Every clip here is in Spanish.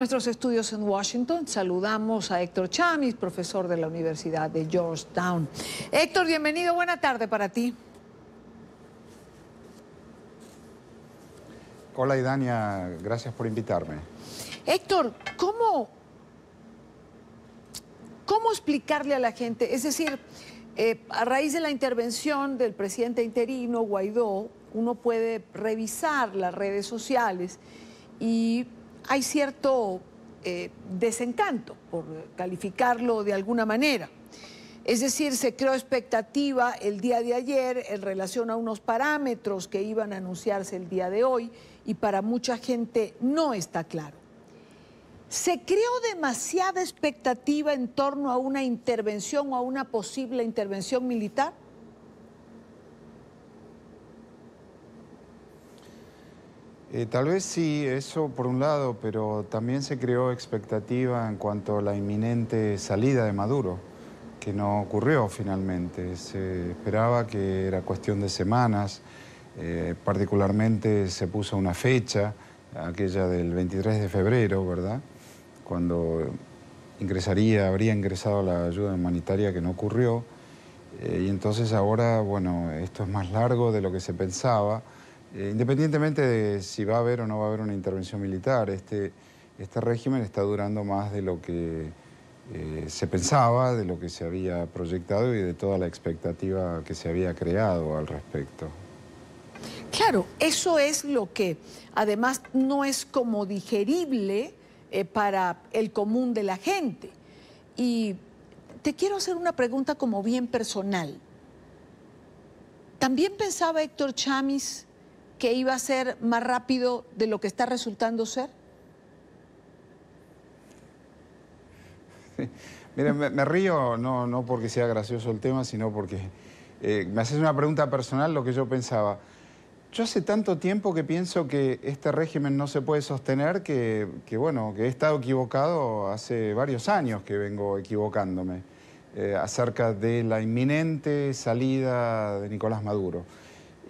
Nuestros estudios en Washington, saludamos a Héctor Chamis, profesor de la Universidad de Georgetown. Héctor, bienvenido, buena tarde para ti. Hola Idania, gracias por invitarme. Héctor, ¿cómo, cómo explicarle a la gente? Es decir, eh, a raíz de la intervención del presidente interino, Guaidó, uno puede revisar las redes sociales y hay cierto eh, desencanto, por calificarlo de alguna manera. Es decir, se creó expectativa el día de ayer en relación a unos parámetros que iban a anunciarse el día de hoy y para mucha gente no está claro. Se creó demasiada expectativa en torno a una intervención o a una posible intervención militar. Eh, tal vez sí, eso por un lado, pero también se creó expectativa en cuanto a la inminente salida de Maduro, que no ocurrió finalmente. Se esperaba que era cuestión de semanas, eh, particularmente se puso una fecha, aquella del 23 de febrero, ¿verdad? Cuando ingresaría, habría ingresado la ayuda humanitaria que no ocurrió. Eh, y entonces ahora, bueno, esto es más largo de lo que se pensaba. Eh, independientemente de si va a haber o no va a haber una intervención militar, este, este régimen está durando más de lo que eh, se pensaba, de lo que se había proyectado y de toda la expectativa que se había creado al respecto. Claro, eso es lo que además no es como digerible eh, para el común de la gente. Y te quiero hacer una pregunta como bien personal. También pensaba Héctor Chamis que iba a ser más rápido de lo que está resultando ser? miren me, río no, no porque sea gracioso el tema, sino porque eh, me haces una pregunta personal lo que yo pensaba. Yo hace tanto tiempo que pienso que este régimen no se puede sostener que, bueno, que he estado equivocado hace varios años que vengo equivocándome eh, acerca de la inminente salida de Nicolás Maduro.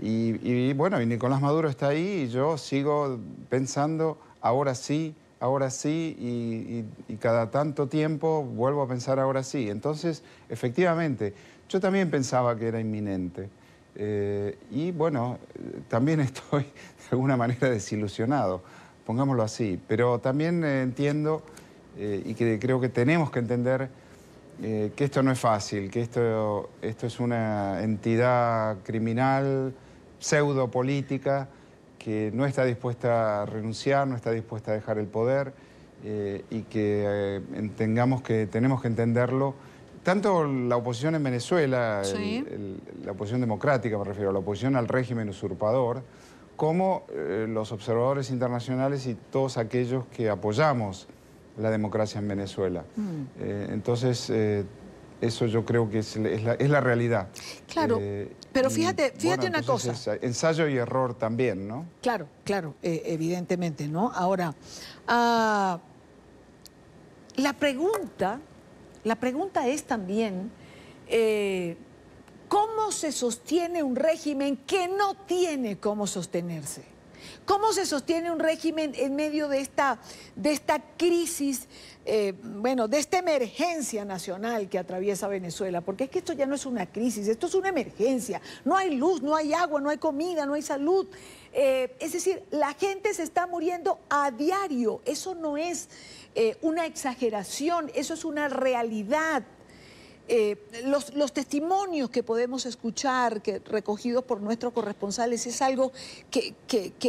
Y, bueno, y Nicolás Maduro está ahí y yo sigo pensando, ahora sí, ahora sí, y, cada tanto tiempo vuelvo a pensar ahora sí. Entonces, efectivamente, yo también pensaba que era inminente. Eh, y bueno, también estoy de alguna manera desilusionado, pongámoslo así. Pero también eh, entiendo eh, y que creo que tenemos que entender que esto no es fácil, que esto es una entidad criminal pseudo-política, que no está dispuesta a renunciar, no está dispuesta a dejar el poder eh, y que eh, tengamos que, tenemos que entenderlo. Tanto la oposición en Venezuela, la oposición democrática me refiero, la oposición al régimen usurpador, como eh, los observadores internacionales y todos aquellos que apoyamos la democracia en Venezuela. Mm. entonces eso yo creo que es, la, realidad. Claro, eh, pero fíjate, fíjate una cosa. ensayo y error también, ¿no? Claro, claro, eh, evidentemente, ¿no? Ahora, ah, la pregunta, la pregunta es también, eh, ¿cómo se sostiene un régimen que no tiene cómo sostenerse? ¿Cómo se sostiene un régimen en medio de esta, de esta crisis, eh, bueno, de esta emergencia nacional que atraviesa Venezuela? Porque es que esto ya no es una crisis, esto es una emergencia. No hay luz, no hay agua, no hay comida, no hay salud. Eh, es decir, la gente se está muriendo a diario. Eso no es eh, una exageración, eso es una realidad. Eh, los, los, testimonios que podemos escuchar, que, recogidos por nuestros corresponsales, es algo que,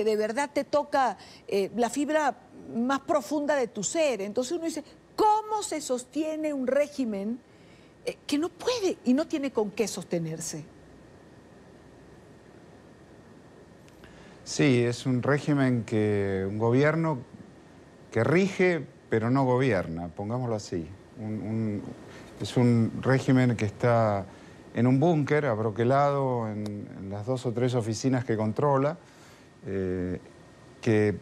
de verdad te toca eh, la fibra más profunda de tu ser. Entonces uno dice, ¿cómo se sostiene un régimen eh, que no puede y no tiene con qué sostenerse? Sí, es un régimen que, un gobierno que rige pero no gobierna, pongámoslo así. un es un régimen que está en un búnker, abroquelado en, las dos o tres oficinas que controla, eh, que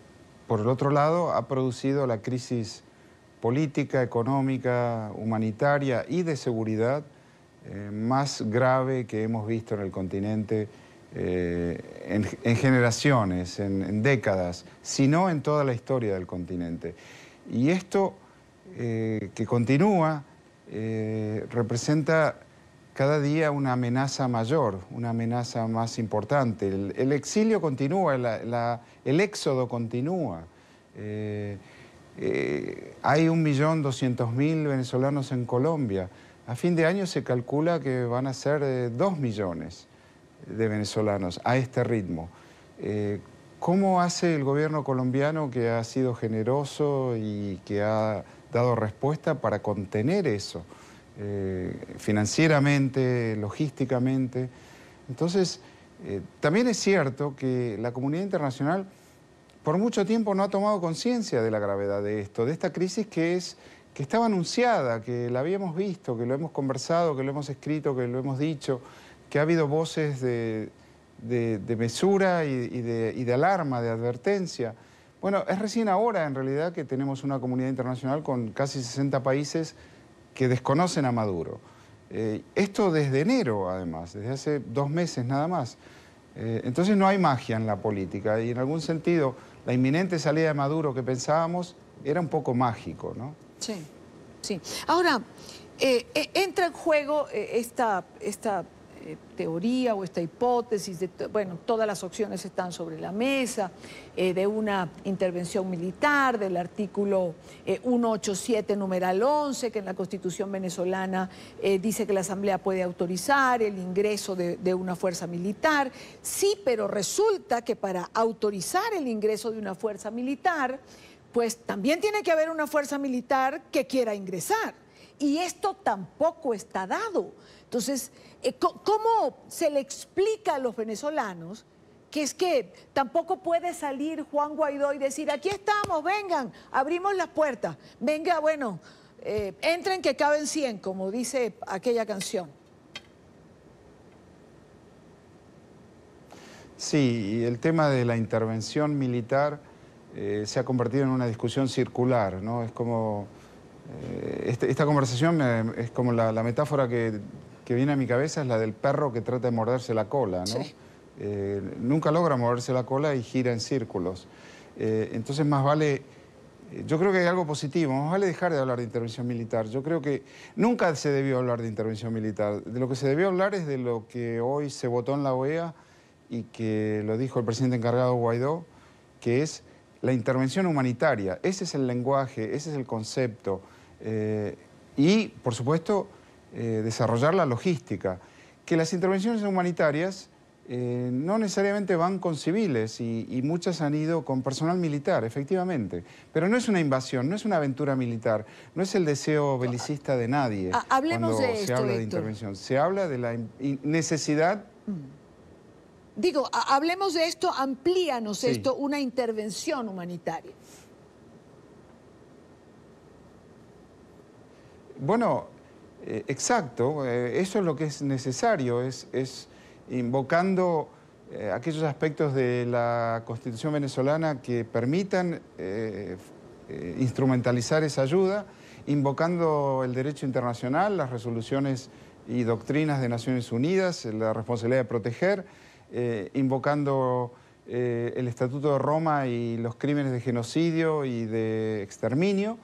por el otro lado ha producido la crisis política, económica, humanitaria y de seguridad eh, más grave que hemos visto en el continente eh, en, generaciones, en, en, décadas, sino en toda la historia del continente. Y esto que continúa eh, representa cada día una amenaza mayor, una amenaza más importante. El, exilio continúa, el éxodo continúa. Eh, eh, un millón hay mil venezolanos en Colombia. A fin de año se calcula que van a ser dos millones de venezolanos a este ritmo. ¿Cómo hace el gobierno colombiano que ha sido generoso y que ha dado respuesta para contener eso, eh, financieramente, logísticamente. Entonces, eh, también es cierto que la comunidad internacional por mucho tiempo no ha tomado conciencia de la gravedad de esto, de esta crisis que, es, que estaba anunciada, que la habíamos visto, que lo hemos conversado, que lo hemos escrito, que lo hemos dicho, que ha habido voces de, de, mesura y de alarma, de advertencia. Bueno, es recién ahora en realidad que tenemos una comunidad internacional con casi 60 países que desconocen a Maduro. Eh, esto desde enero, además, desde hace dos meses nada más. Eh, entonces no hay magia en la política y en algún sentido la inminente salida de Maduro que pensábamos era un poco mágico, ¿no? Sí, sí. Ahora, eh, entra en juego esta, esta eh, teoría o esta hipótesis, de, bueno, todas las opciones están sobre la mesa, eh, de una intervención militar, del artículo 187, eh, numeral 11, que en la Constitución venezolana dice que la Asamblea puede autorizar el ingreso de, de una fuerza militar. Sí, pero resulta que para autorizar el ingreso de una fuerza militar, pues también tiene que haber una fuerza militar que quiera ingresar. Y esto tampoco está dado. Entonces, eh, ¿Cómo se le explica a los venezolanos que es que tampoco puede salir Juan Guaidó y decir, aquí estamos, vengan, abrimos las puertas, venga, bueno, eh, entren que caben 100, como dice aquella canción? Sí, y el tema de la intervención militar eh, se ha convertido en una discusión circular, ¿no? Es como... Este, esta conversación es como la metáfora que que viene a mi cabeza es la del perro que trata de morderse la cola, ¿no? Eh, nunca logra morderse la cola y gira en círculos. Eh, entonces más vale, eh, yo creo que hay algo positivo, más vale dejar de hablar de intervención militar. Yo creo que nunca se debió hablar de intervención militar. De lo que se debió hablar es de lo que hoy se votó en la OEA y que lo dijo el presidente encargado Guaidó, que es la intervención humanitaria. Ese es el lenguaje, ese es el concepto. y, por supuesto, eh, desarrollar la logística, que las intervenciones humanitarias eh, no necesariamente van con civiles y, muchas han ido con personal militar, efectivamente. Pero no es una invasión, no es una aventura militar, no es el deseo belicista de nadie. Ah, ah, ha, cuando se habla de intervención, se habla de la necesidad. Mm. Digo, hablemos de esto, amplíanos esto, una intervención humanitaria. Bueno, eh, exacto, eh, eso es lo que es necesario, es, invocando eh, aquellos aspectos de la Constitución venezolana que permitan instrumentalizar esa ayuda, invocando el derecho internacional, las resoluciones y doctrinas de Naciones Unidas, la responsabilidad de proteger, invocando el Estatuto de Roma y los crímenes de genocidio y de exterminio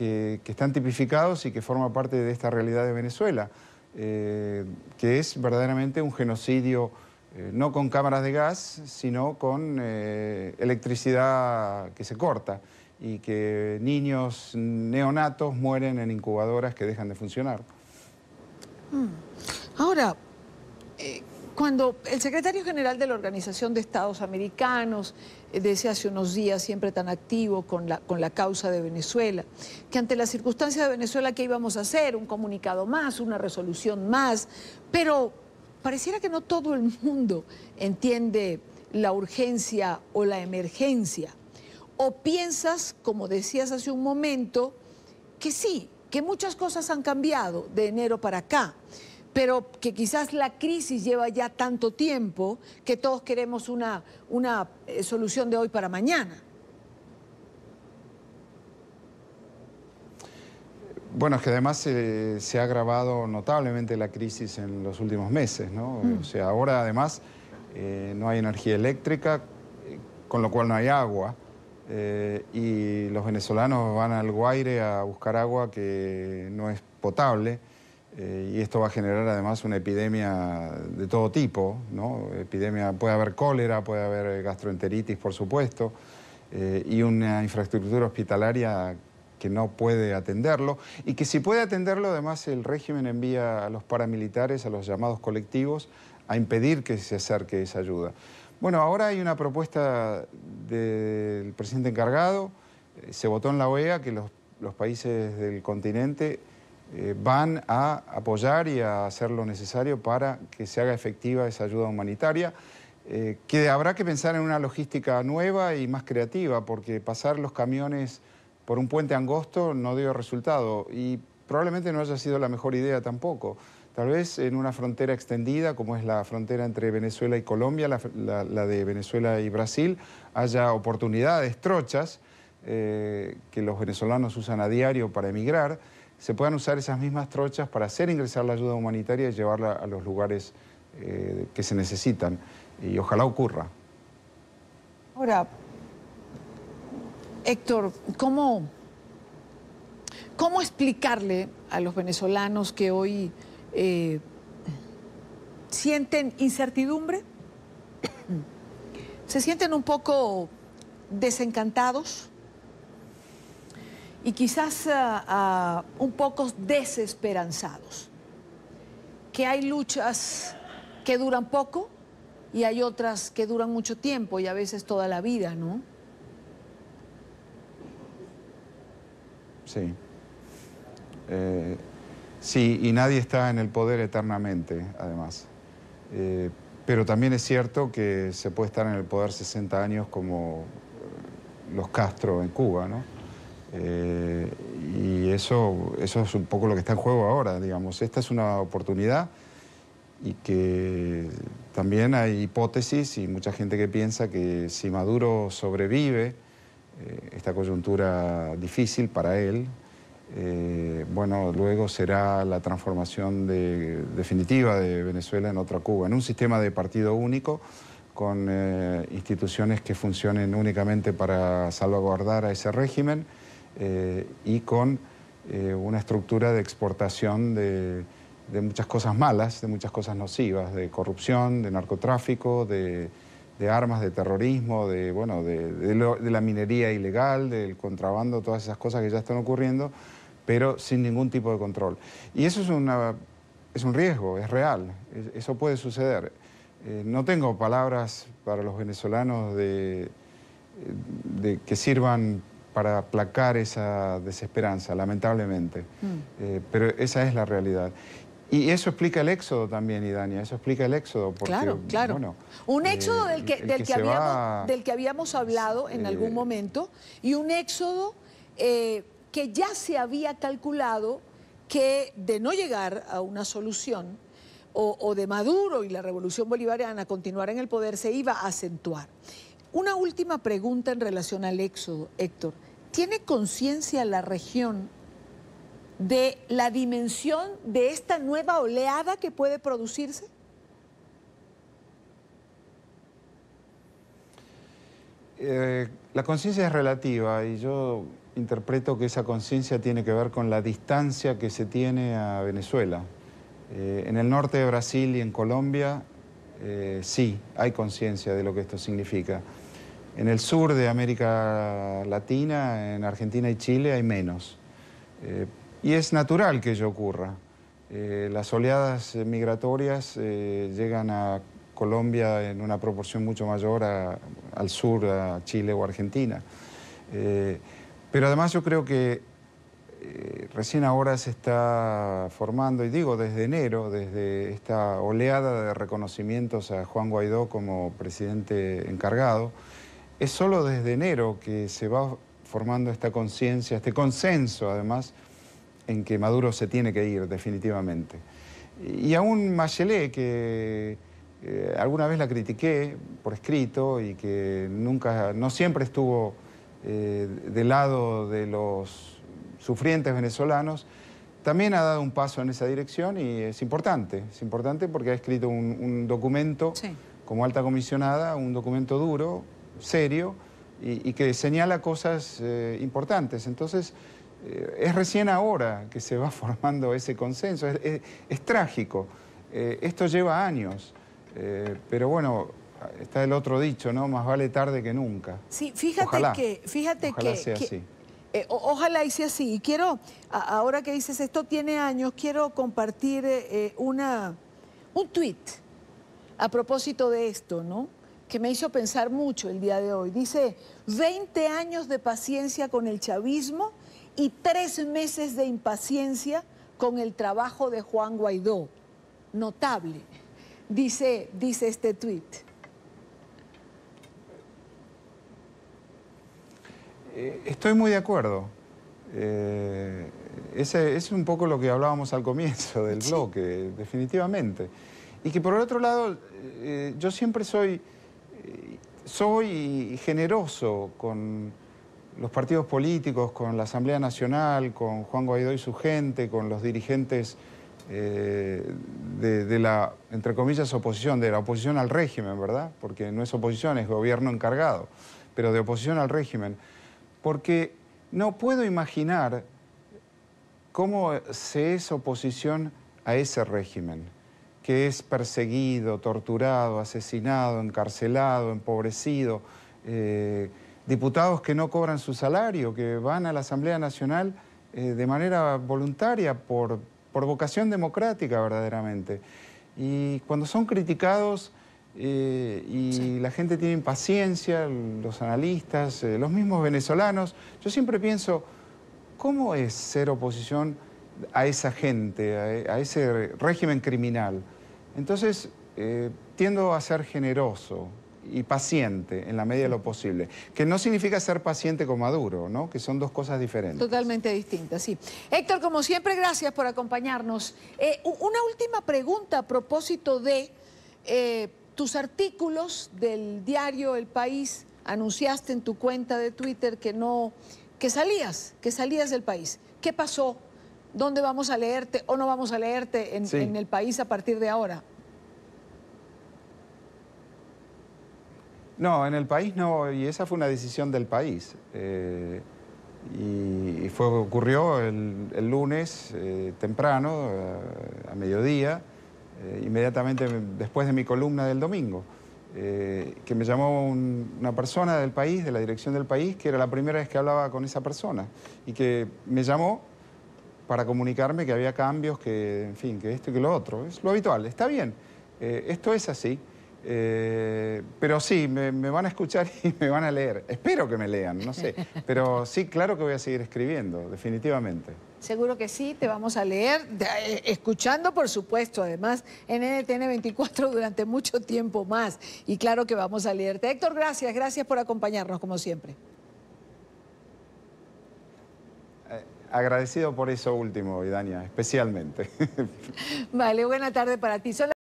que, están tipificados y que forman parte de esta realidad de Venezuela, eh, que es verdaderamente un genocidio eh, no con cámaras de gas, sino con eh, electricidad que se corta y que niños neonatos mueren en incubadoras que dejan de funcionar. Mm. Ahora, cuando el secretario general de la Organización de Estados Americanos eh, decía hace unos días, siempre tan activo con la, con la causa de Venezuela, que ante la circunstancia de Venezuela, ¿qué íbamos a hacer? Un comunicado más, una resolución más, pero pareciera que no todo el mundo entiende la urgencia o la emergencia. O piensas, como decías hace un momento, que sí, que muchas cosas han cambiado de enero para acá pero que quizás la crisis lleva ya tanto tiempo que todos queremos una, eh, solución de hoy para mañana. Bueno, es que además eh, se ha agravado notablemente la crisis en los últimos meses, ¿no? O mm. sea, ahora además eh, no hay energía eléctrica, con lo cual no hay agua. y los venezolanos van al Guaire a buscar agua que no es potable eh, y esto va a generar además una epidemia de todo tipo, ¿no? Epidemia, puede haber cólera, puede haber gastroenteritis, por supuesto, eh, y una infraestructura hospitalaria que no puede atenderlo, y que si puede atenderlo, además el régimen envía a los paramilitares, a los llamados colectivos, a impedir que se acerque esa ayuda. Bueno, ahora hay una propuesta del presidente encargado, eh, se votó en la OEA que los, los países del continente eh, van a apoyar y a hacer lo necesario para que se haga efectiva esa ayuda humanitaria, eh, que habrá que pensar en una logística nueva y más creativa, porque pasar los camiones por un puente angosto no dio resultado y probablemente no haya sido la mejor idea tampoco. Tal vez en una frontera extendida, como es la frontera entre Venezuela y Colombia, la, de Venezuela y Brasil, haya oportunidades, trochas, eh, que los venezolanos usan a diario para emigrar se puedan usar esas mismas trochas para hacer ingresar la ayuda humanitaria y llevarla a los lugares eh, que se necesitan. Y ojalá ocurra. Ahora, Héctor, ¿cómo, explicarle a los venezolanos que hoy eh, sienten incertidumbre? ¿Se sienten un poco desencantados? y quizás eh, un poco desesperanzados, que hay luchas que duran poco y hay otras que duran mucho tiempo y a veces toda la vida, ¿no? Sí. Eh, sí, y nadie está en el poder eternamente, además. Eh, pero también es cierto que se puede estar en el poder 60 años como los Castro en Cuba, ¿no? Eh, y eso, eso es un poco lo que está en juego ahora, digamos. Esta es una oportunidad y que también hay hipótesis y mucha gente que piensa que si Maduro sobrevive eh, esta coyuntura difícil para él, eh, bueno, luego será la transformación definitiva de Venezuela en otra Cuba, en un sistema de partido único con instituciones que funcionen únicamente para salvaguardar a ese régimen eh, y con eh, una estructura de exportación de, muchas cosas malas, de muchas cosas nocivas, de corrupción, de narcotráfico, de, armas, de terrorismo, de, bueno, de, la minería ilegal, del contrabando, todas esas cosas que ya están ocurriendo, pero sin ningún tipo de control. Y eso es una es un riesgo, es real, eso puede suceder. Eh, no tengo palabras para los venezolanos de, que sirvan para aplacar esa desesperanza, lamentablemente. Mm. Eh, pero esa es la realidad. Y eso explica el éxodo también, Idania, eso explica el éxodo. Porque, claro, claro. un eh, éxodo del, que, habíamos, hablado en algún momento y un éxodo eh, que ya se había calculado que de no llegar a una solución o, o de Maduro y la revolución bolivariana continuar en el poder se iba a acentuar. Una última pregunta en relación al éxodo, Héctor. ¿Tiene conciencia la región de la dimensión de esta nueva oleada que puede producirse? Eh, la conciencia es relativa y yo interpreto que esa conciencia tiene que ver con la distancia que se tiene a Venezuela. Eh, en el norte de Brasil y en Colombia eh, sí hay conciencia de lo que esto significa. En el sur de América Latina, en Argentina y Chile, hay menos. Eh, y es natural que ello ocurra. Eh, las oleadas migratorias llegan a Colombia en una proporción mucho mayor al sur, a Chile o Argentina. pero además yo creo que eh, recién ahora se está formando, y digo desde enero, desde esta oleada de reconocimientos a Juan Guaidó como presidente encargado, es solo desde enero que se va formando esta conciencia, este consenso además, en que Maduro se tiene que ir definitivamente. Y aún machelé que eh, alguna vez la critiqué por escrito y que nunca, no siempre estuvo eh, del lado de los sufrientes venezolanos, también ha dado un paso en esa dirección y es importante, es importante porque ha escrito un, documento como alta comisionada, un documento duro, serio y, que señala cosas eh, importantes. Entonces, eh, es recién ahora que se va formando ese consenso, es, trágico, eh, esto lleva años, pero bueno, está el otro dicho, ¿no? Más vale tarde que nunca. Sí, fíjate que, fíjate que, Así. Eh, ojalá hice así. Y quiero, ahora que dices esto tiene años, quiero compartir eh, eh, un tuit a propósito de esto, ¿no? Que me hizo pensar mucho el día de hoy. Dice, 20 años de paciencia con el chavismo y tres meses de impaciencia con el trabajo de Juan Guaidó. Notable, dice, dice este tuit. Eh, estoy muy de acuerdo. Eh, ese es un poco lo que hablábamos al comienzo del bloque, definitivamente. Y que por el otro lado, eh, yo siempre soy, soy generoso con los partidos políticos, con la Asamblea Nacional, con Juan Guaidó y su gente, con los dirigentes de, de, la, entre comillas, oposición, de la oposición al régimen, ¿verdad? Porque no es oposición, es gobierno encargado, pero de oposición al régimen porque no puedo imaginar cómo se es oposición a ese régimen, que es perseguido, torturado, asesinado, encarcelado, empobrecido, eh, diputados que no cobran su salario, que van a la Asamblea Nacional eh, de manera voluntaria, por vocación democrática verdaderamente. Y cuando son criticados eh, y la gente tiene paciencia los analistas, eh, los mismos venezolanos. Yo siempre pienso, ¿cómo es ser oposición a esa gente, a, ese régimen criminal? Entonces, eh, tiendo a ser generoso y paciente en la medida de lo posible, que no significa ser paciente con Maduro, ¿no? que son dos cosas diferentes. Totalmente distintas, sí. Héctor, como siempre, gracias por acompañarnos. una última pregunta a propósito de tus artículos del diario El País anunciaste en tu cuenta de Twitter que no que salías, que salías del país. ¿Qué pasó? ¿Dónde vamos a leerte o no vamos a leerte en, el país a partir de ahora? No, en el país no, y esa fue una decisión del país. Eh, y fue, ocurrió el, lunes eh, temprano, eh, a mediodía, eh, inmediatamente después de mi columna del domingo, eh, que me llamó una persona del país, de la dirección del país, que era la primera vez que hablaba con esa persona y que me llamó para comunicarme que había cambios, que en fin, que esto y que lo otro. Es lo habitual, está bien, eh, esto es así. pero sí, me, van a escuchar y me van a leer. Espero que me lean, no sé. Pero sí, claro que voy a seguir escribiendo, definitivamente. Seguro que sí, te vamos a leer, eh, escuchando por supuesto, además en NTN 24 durante mucho tiempo más. Y claro que vamos a leerte. Héctor, gracias, gracias por acompañarnos como siempre. Eh, agradecido por eso último, Idania, especialmente. Vale, buena tarde para ti.